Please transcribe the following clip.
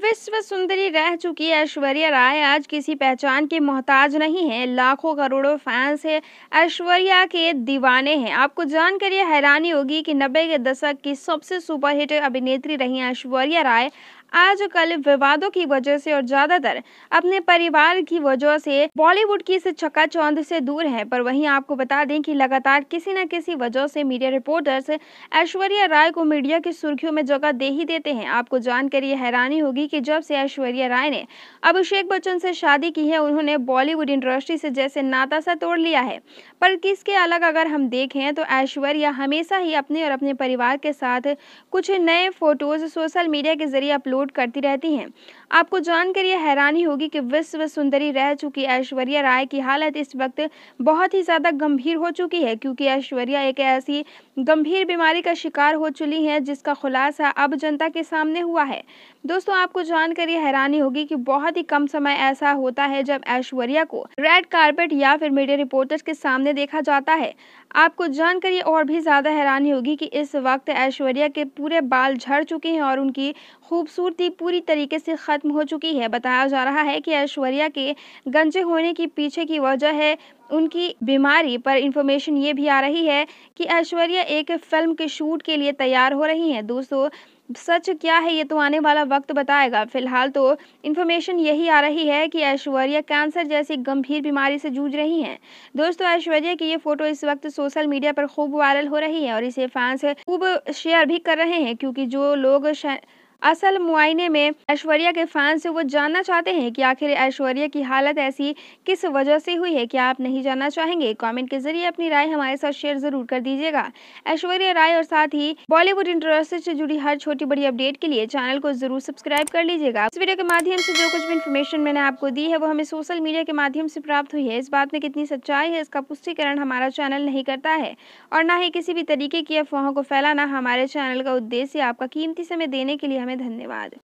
विश्व सुंदरी रह चुकी ऐश्वर्या राय आज किसी पहचान के मोहताज नहीं है लाखों करोड़ों फैंस हैं ऐश्वर्या के दीवाने हैं आपको जानकर यह हैरानी होगी कि नब्बे के दशक की सबसे सुपरहिट अभिनेत्री रही ऐश्वर्या राय आजकल विवादों की वजह से और ज्यादातर अपने परिवार की वजह से बॉलीवुड की इस छक्का चौंध से दूर है पर वहीं आपको बता दें कि लगातार किसी न किसी वजह से मीडिया रिपोर्टर्स ऐश्वर्या राय को मीडिया की सुर्खियों में जगह दे ही देते हैं आपको जानकर यह हैरानी होगी थी कि जब से ऐश्वर्या राय ने अभिषेक बच्चन से शादी की है उन्होंने बॉलीवुड इंडस्ट्री से जैसे नाता सा तोड़ लिया है पर किसके अलग अगर हम देखें तो ऐश्वर्या हमेशा ही अपने और अपने परिवार के साथ कुछ नए फोटोज सोशल मीडिया के जरिए अपलोड करती रहती हैं आपको जानकर यह हैरानी होगी कि विश्व सुंदरी रह चुकी ऐश्वर्या राय की हालत इस वक्त बहुत ही ज़्यादा गंभीर हो चुकी है क्योंकि ऐश्वर्या एक ऐसी गंभीर बीमारी का शिकार हो चुकी है जिसका खुलासा अब जनता के सामने हुआ है दोस्तों आप आपको जानकर ये हैरानी होगी कि बहुत ही कम समय ऐसा होता है जब ऐश्वर्या को रेड कार्पेट या फिर मीडिया रिपोर्टर्स के सामने देखा जाता है आपको जानकर ये और भी ज़्यादा हैरानी होगी कि इस वक्त ऐश्वर्या के पूरे बाल झड़ चुके हैं और उनकी खूबसूरती पूरी तरीके से ख़त्म हो चुकी है बताया जा रहा है कि ऐश्वर्या के गंजे होने की पीछे की वजह है उनकी बीमारी पर इंफॉर्मेशन ये भी आ रही है कि ऐश्वर्या एक फिल्म के शूट के लिए तैयार हो रही हैं दोस्तों सच क्या है ये तो आने वाला वक्त बताएगा फिलहाल तो इन्फॉर्मेशन यही आ रही है कि ऐश्वर्या कैंसर जैसी गंभीर बीमारी से जूझ रही हैं दोस्तों ऐश्वर्या की ये फोटो इस वक्त सोशल मीडिया पर खूब वायरल हो रही है और इसे फैंस खूब शेयर भी कर रहे हैं क्योंकि जो लोग असल मुआइने में ऐश्वर्या के फैंस से वो जानना चाहते हैं कि आखिर ऐश्वर्या की हालत ऐसी किस वजह से हुई है क्या आप नहीं जानना चाहेंगे कॉमेंट के जरिए अपनी राय हमारे साथ शेयर जरूर कर दीजिएगा ऐश्वर्या राय और साथ ही बॉलीवुड इंडस्ट्री से जुड़ी हर छोटी बड़ी अपडेट के लिए चैनल को जरूर सब्सक्राइब कर लीजिएगा इस वीडियो के माध्यम से जो कुछ भी इन्फॉर्मेशन मैंने आपको दी है वो हमें सोशल मीडिया के माध्यम से प्राप्त हुई है इस बात में कितनी सच्चाई है इसका पुष्टिकरण हमारा चैनल नहीं करता है और ना ही किसी भी तरीके की अफवाहों को फैलाना हमारे चैनल का उद्देश्य आपका कीमती समय देने के लिए हमें में धन्यवाद